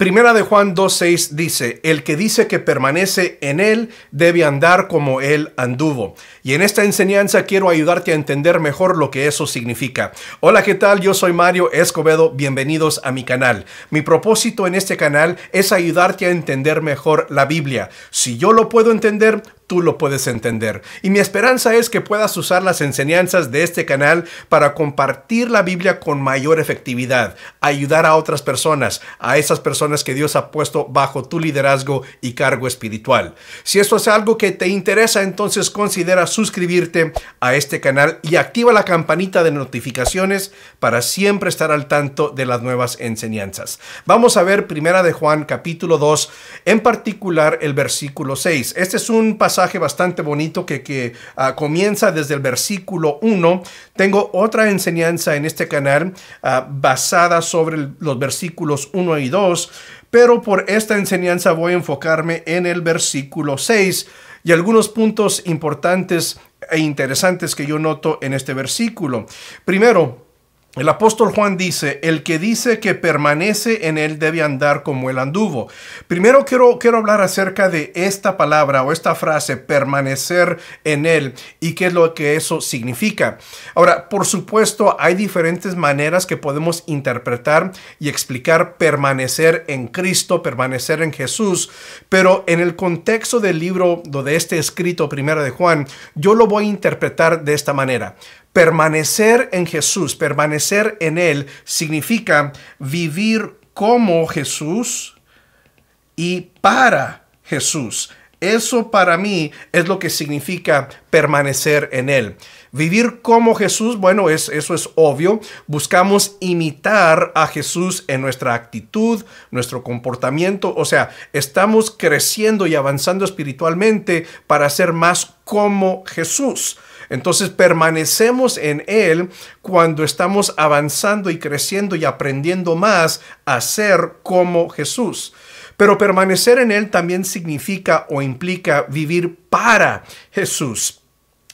Primera de Juan 2.6 dice, el que dice que permanece en Él debe andar como Él anduvo. Y en esta enseñanza quiero ayudarte a entender mejor lo que eso significa. Hola, ¿qué tal? Yo soy Mario Escobedo, bienvenidos a mi canal. Mi propósito en este canal es ayudarte a entender mejor la Biblia. Si yo lo puedo entender, tú lo puedes entender. Y mi esperanza es que puedas usar las enseñanzas de este canal para compartir la Biblia con mayor efectividad, ayudar a otras personas, a esas personas que Dios ha puesto bajo tu liderazgo y cargo espiritual. Si esto es algo que te interesa, entonces considera suscribirte a este canal y activa la campanita de notificaciones para siempre estar al tanto de las nuevas enseñanzas. Vamos a ver Primera de Juan capítulo 2, en particular el versículo 6. Este es un pasaje bastante bonito que, que ah, comienza desde el versículo 1. Tengo otra enseñanza en este canal ah, basada sobre los versículos 1 y 2, pero por esta enseñanza voy a enfocarme en el versículo 6 y algunos puntos importantes e interesantes que yo noto en este versículo. Primero, el apóstol Juan dice, el que dice que permanece en él debe andar como él anduvo. Primero quiero, quiero hablar acerca de esta palabra o esta frase, permanecer en él, y qué es lo que eso significa. Ahora, por supuesto, hay diferentes maneras que podemos interpretar y explicar permanecer en Cristo, permanecer en Jesús, pero en el contexto del libro, de este escrito, primero de Juan, yo lo voy a interpretar de esta manera. Permanecer en Jesús, permanecer en Él, significa vivir como Jesús y para Jesús. Eso para mí es lo que significa permanecer en Él. Vivir como Jesús, bueno, es, eso es obvio. Buscamos imitar a Jesús en nuestra actitud, nuestro comportamiento. O sea, estamos creciendo y avanzando espiritualmente para ser más como Jesús. Entonces permanecemos en Él cuando estamos avanzando y creciendo y aprendiendo más a ser como Jesús. Pero permanecer en Él también significa o implica vivir para Jesús,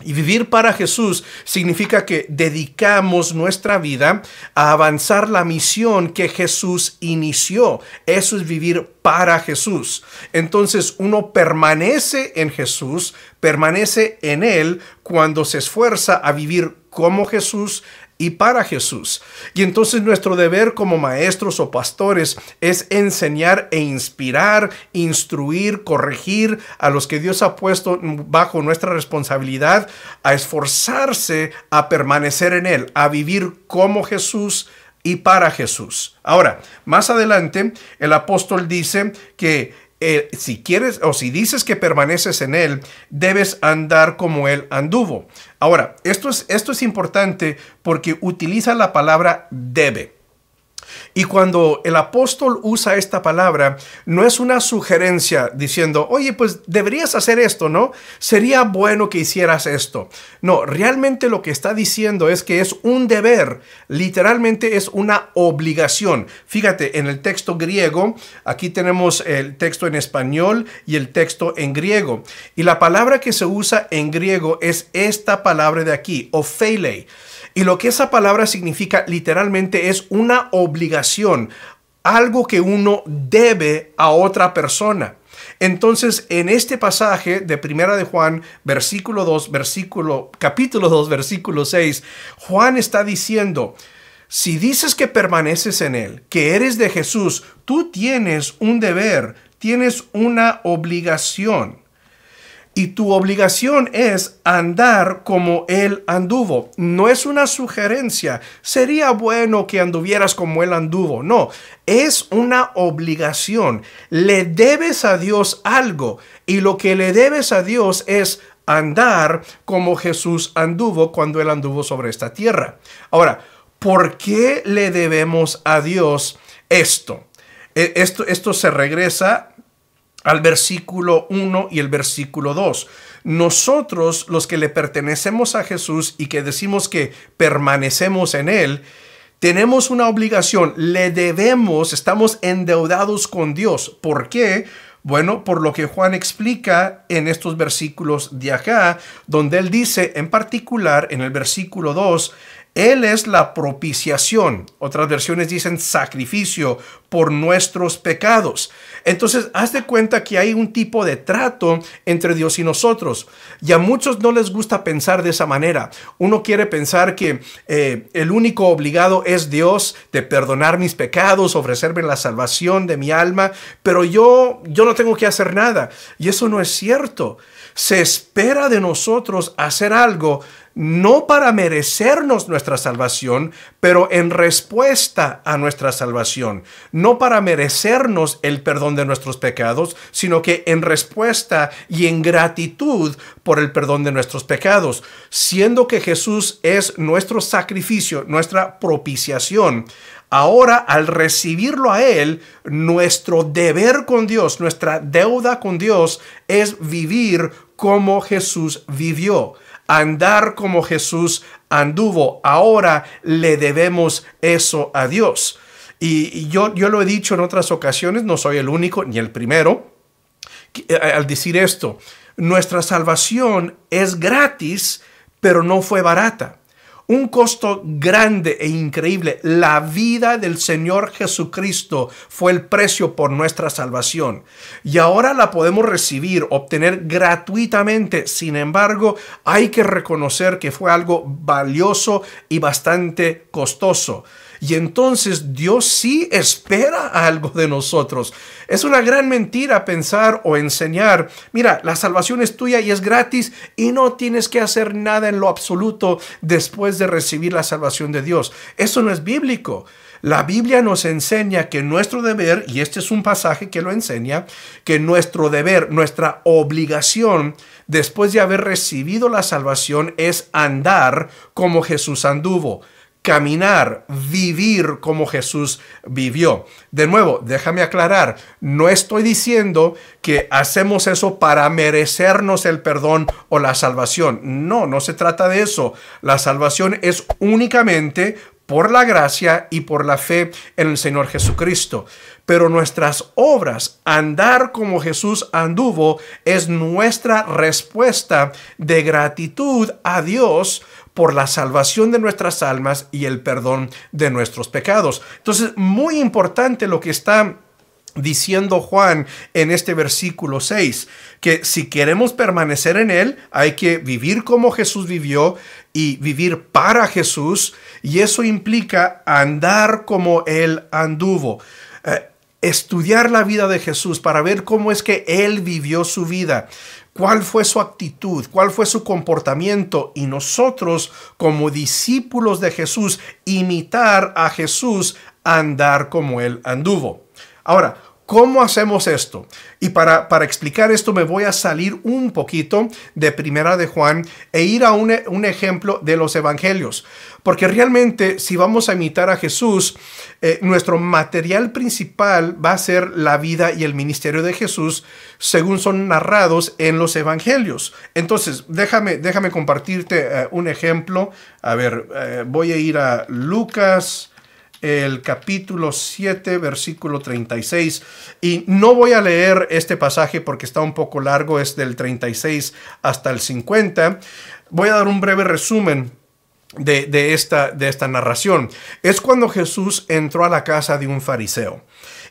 y vivir para Jesús significa que dedicamos nuestra vida a avanzar la misión que Jesús inició. Eso es vivir para Jesús. Entonces uno permanece en Jesús, permanece en Él cuando se esfuerza a vivir como Jesús, y para Jesús. Y entonces nuestro deber como maestros o pastores es enseñar e inspirar, instruir, corregir a los que Dios ha puesto bajo nuestra responsabilidad a esforzarse a permanecer en Él, a vivir como Jesús y para Jesús. Ahora, más adelante, el apóstol dice que eh, si quieres o si dices que permaneces en él, debes andar como él anduvo. Ahora, esto es, esto es importante porque utiliza la palabra debe. Y cuando el apóstol usa esta palabra, no es una sugerencia diciendo, oye, pues deberías hacer esto, ¿no? Sería bueno que hicieras esto. No, realmente lo que está diciendo es que es un deber, literalmente es una obligación. Fíjate, en el texto griego, aquí tenemos el texto en español y el texto en griego. Y la palabra que se usa en griego es esta palabra de aquí, o philei. Y lo que esa palabra significa literalmente es una obligación algo que uno debe a otra persona. Entonces, en este pasaje de Primera de Juan, versículo 2, versículo capítulo 2, versículo 6, Juan está diciendo, si dices que permaneces en él, que eres de Jesús, tú tienes un deber, tienes una obligación. Y tu obligación es andar como Él anduvo. No es una sugerencia. Sería bueno que anduvieras como Él anduvo. No, es una obligación. Le debes a Dios algo. Y lo que le debes a Dios es andar como Jesús anduvo cuando Él anduvo sobre esta tierra. Ahora, ¿por qué le debemos a Dios esto? E, esto, esto se regresa al versículo 1 y el versículo 2. Nosotros, los que le pertenecemos a Jesús y que decimos que permanecemos en Él, tenemos una obligación, le debemos, estamos endeudados con Dios. ¿Por qué? Bueno, por lo que Juan explica en estos versículos de acá, donde él dice en particular en el versículo 2, él es la propiciación. Otras versiones dicen sacrificio por nuestros pecados. Entonces, haz de cuenta que hay un tipo de trato entre Dios y nosotros. Y a muchos no les gusta pensar de esa manera. Uno quiere pensar que eh, el único obligado es Dios de perdonar mis pecados, ofrecerme la salvación de mi alma, pero yo, yo no tengo que hacer nada. Y eso no es cierto. Se espera de nosotros hacer algo no para merecernos nuestra salvación, pero en respuesta a nuestra salvación, no para merecernos el perdón de nuestros pecados, sino que en respuesta y en gratitud por el perdón de nuestros pecados, siendo que Jesús es nuestro sacrificio, nuestra propiciación. Ahora, al recibirlo a Él, nuestro deber con Dios, nuestra deuda con Dios es vivir como Jesús vivió andar como Jesús anduvo. Ahora le debemos eso a Dios. Y, yo, yo lo he dicho en otras ocasiones, no soy el único ni el primero eh, al decir esto. Nuestra salvación es gratis, pero no fue barata un costo grande e increíble. La vida del Señor Jesucristo fue el precio por nuestra salvación. Y ahora la podemos recibir, obtener gratuitamente. Sin embargo, hay que reconocer que fue algo valioso y bastante costoso. Y entonces Dios sí espera algo de nosotros. Es una gran mentira pensar o enseñar, mira, la salvación es tuya y es gratis y no tienes que hacer nada en lo absoluto después de recibir la salvación de Dios. Eso no es bíblico. La Biblia nos enseña que nuestro deber, y este es un pasaje que lo enseña, que nuestro deber, nuestra obligación, después de haber recibido la salvación, es andar como Jesús anduvo caminar, vivir como Jesús vivió. De nuevo, déjame aclarar, no estoy diciendo que hacemos eso para merecernos el perdón o la salvación. No, no se trata de eso. La salvación es únicamente por la gracia y por la fe en el Señor Jesucristo. Pero nuestras obras, andar como Jesús anduvo, es nuestra respuesta de gratitud a Dios por la salvación de nuestras almas y el perdón de nuestros pecados. Entonces, muy importante lo que está diciendo Juan en este versículo 6, que si queremos permanecer en Él, hay que vivir como Jesús vivió y vivir para Jesús y eso implica andar como Él anduvo. Eh, estudiar la vida de Jesús para ver cómo es que Él vivió su vida, cuál fue su actitud, cuál fue su comportamiento y nosotros como discípulos de Jesús imitar a Jesús, andar como Él anduvo. Ahora, ¿Cómo hacemos esto? Y para, para, explicar esto me voy a salir un poquito de Primera de Juan e ir a un, ejemplo de los evangelios. Porque realmente si vamos a imitar a Jesús, eh, nuestro material principal va a ser la vida y el ministerio de Jesús según son narrados en los evangelios. Entonces, déjame, déjame compartirte eh, un ejemplo. A ver, eh, voy a ir a Lucas el capítulo 7, versículo 36. Y no voy a leer este pasaje porque está un poco largo, es del 36 hasta el 50. Voy a dar un breve resumen. De, esta, de esta narración. Es cuando Jesús entró a la casa de un fariseo.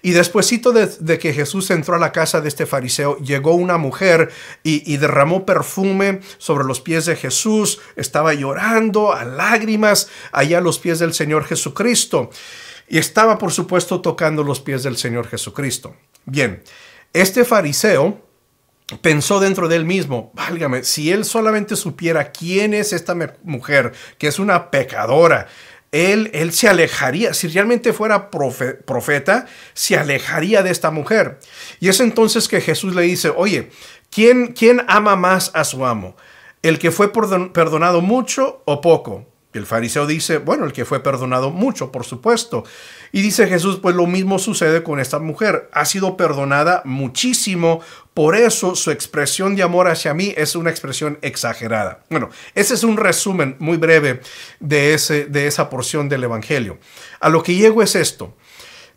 Y despuesito de, que Jesús entró a la casa de este fariseo, llegó una mujer y, y derramó perfume sobre los pies de Jesús, estaba llorando a lágrimas allá a los pies del Señor Jesucristo. Y estaba, por supuesto, tocando los pies del Señor Jesucristo. Bien, este fariseo pensó dentro de él mismo, válgame, si él solamente supiera quién es esta mujer, que es una pecadora, él, él se alejaría, si realmente fuera profeta, se alejaría de esta mujer. Y es entonces que Jesús le dice, oye, ¿quién, quién ama más a su amo? ¿El que fue perdonado mucho o poco? El fariseo dice, bueno, el que fue perdonado mucho, por supuesto. Y dice Jesús, pues lo mismo sucede con esta mujer. Ha sido perdonada muchísimo, por eso su expresión de amor hacia mí es una expresión exagerada. Bueno, ese es un resumen muy breve de, ese, de esa porción del Evangelio. A lo que llego es esto.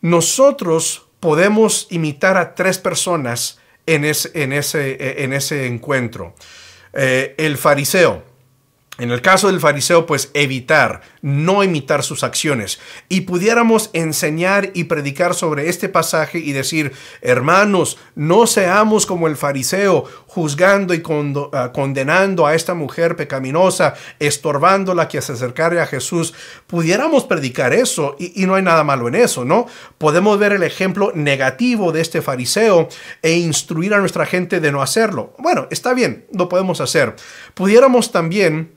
Nosotros podemos imitar a tres personas en ese, en ese, en ese encuentro. Eh, el fariseo, en el caso del fariseo, pues evitar, no imitar sus acciones. Y pudiéramos enseñar y predicar sobre este pasaje y decir, hermanos, no seamos como el fariseo, juzgando y ah, condenando a esta mujer pecaminosa, estorbándola que se acercare a Jesús. Pudiéramos predicar eso y, y no hay nada malo en eso, ¿no? Podemos ver el ejemplo negativo de este fariseo e instruir a nuestra gente de no hacerlo. Bueno, está bien, lo podemos hacer. Pudiéramos también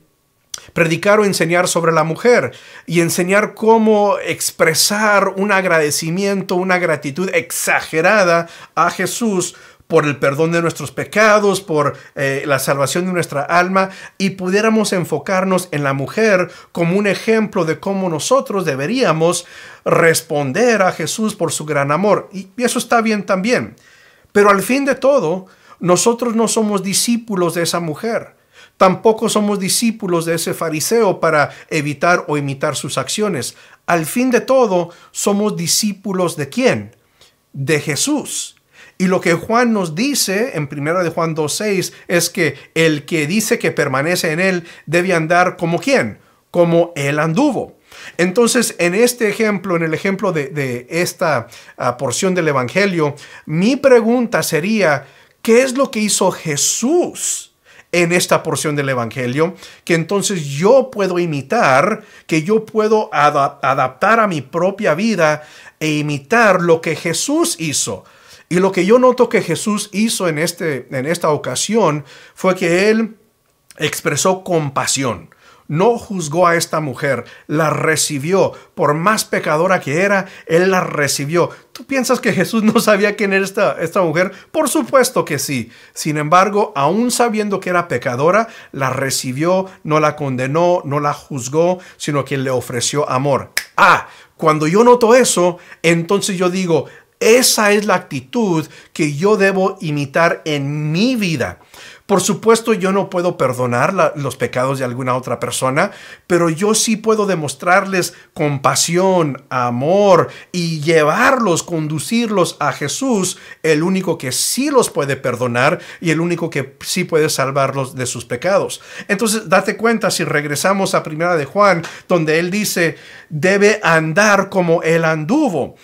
predicar o enseñar sobre la mujer y enseñar cómo expresar un agradecimiento, una gratitud exagerada a Jesús por el perdón de nuestros pecados, por eh, la salvación de nuestra alma, y pudiéramos enfocarnos en la mujer como un ejemplo de cómo nosotros deberíamos responder a Jesús por su gran amor. y eso está bien también. Pero al fin de todo, nosotros no somos discípulos de esa mujer. Tampoco somos discípulos de ese fariseo para evitar o imitar sus acciones. Al fin de todo, somos discípulos de quién? De Jesús. Y lo que Juan nos dice en 1 de Juan 2.6 es que el que dice que permanece en él debe andar como quién, como él anduvo. Entonces, en este ejemplo, en el ejemplo de, esta ah, porción del Evangelio, mi pregunta sería, ¿qué es lo que hizo Jesús? en esta porción del Evangelio, que entonces yo puedo imitar, que yo puedo adaptar a mi propia vida e imitar lo que Jesús hizo. Y lo que yo noto que Jesús hizo en, este, en esta ocasión fue que él expresó compasión no juzgó a esta mujer, la recibió. Por más pecadora que era, él la recibió. ¿Tú piensas que Jesús no sabía quién era esta, mujer? Por supuesto que sí. Sin embargo, aún sabiendo que era pecadora, la recibió, no la condenó, no la juzgó, sino que le ofreció amor. Ah, cuando yo noto eso, entonces yo digo, esa es la actitud que yo debo imitar en mi vida. Por supuesto, yo no puedo perdonar los pecados de alguna otra persona, pero yo sí puedo demostrarles compasión, amor y llevarlos, conducirlos a Jesús, el único que sí los puede perdonar y el único que sí puede salvarlos de sus pecados. Entonces, date cuenta si regresamos a Primera de Juan, donde él dice, debe andar como él anduvo.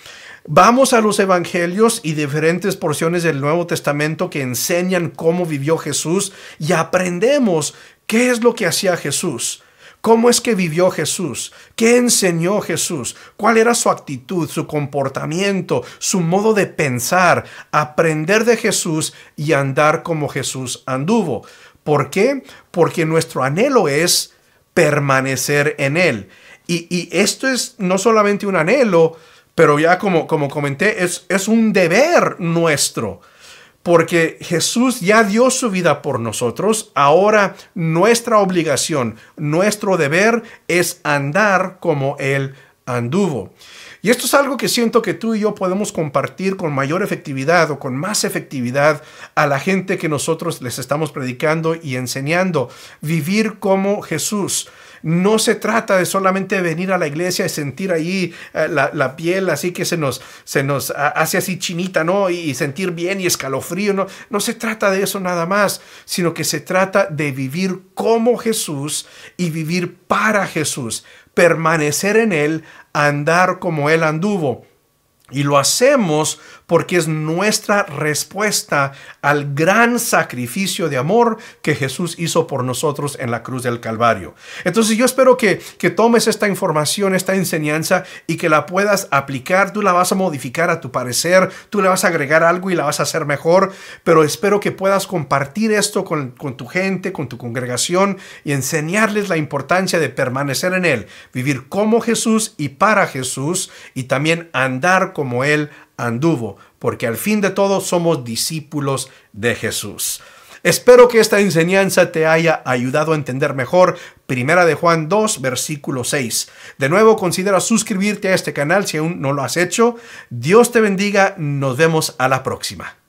Vamos a los evangelios y diferentes porciones del Nuevo Testamento que enseñan cómo vivió Jesús y aprendemos qué es lo que hacía Jesús. ¿Cómo es que vivió Jesús? ¿Qué enseñó Jesús? ¿Cuál era su actitud, su comportamiento, su modo de pensar? Aprender de Jesús y andar como Jesús anduvo. ¿Por qué? Porque nuestro anhelo es permanecer en Él. Y, esto es no solamente un anhelo, pero ya como, como comenté, es, es un deber nuestro porque Jesús ya dio su vida por nosotros. Ahora nuestra obligación, nuestro deber es andar como Él anduvo. Y esto es algo que siento que tú y yo podemos compartir con mayor efectividad o con más efectividad a la gente que nosotros les estamos predicando y enseñando. Vivir como Jesús no se trata de solamente venir a la iglesia y sentir ahí eh, la, piel así que se nos, se nos ah, hace así chinita, ¿no? Y, sentir bien y escalofrío, ¿no? No se trata de eso nada más, sino que se trata de vivir como Jesús y vivir para Jesús, permanecer en Él, andar como Él anduvo. Y lo hacemos porque es nuestra respuesta al gran sacrificio de amor que Jesús hizo por nosotros en la cruz del Calvario. Entonces yo espero que, tomes esta información, esta enseñanza y que la puedas aplicar. Tú la vas a modificar a tu parecer, tú le vas a agregar algo y la vas a hacer mejor, pero espero que puedas compartir esto con, con tu gente, con tu congregación y enseñarles la importancia de permanecer en Él, vivir como Jesús y para Jesús y también andar como Él anduvo, porque al fin de todo somos discípulos de Jesús. Espero que esta enseñanza te haya ayudado a entender mejor Primera de Juan 2, versículo 6. De nuevo, considera suscribirte a este canal si aún no lo has hecho. Dios te bendiga, nos vemos a la próxima.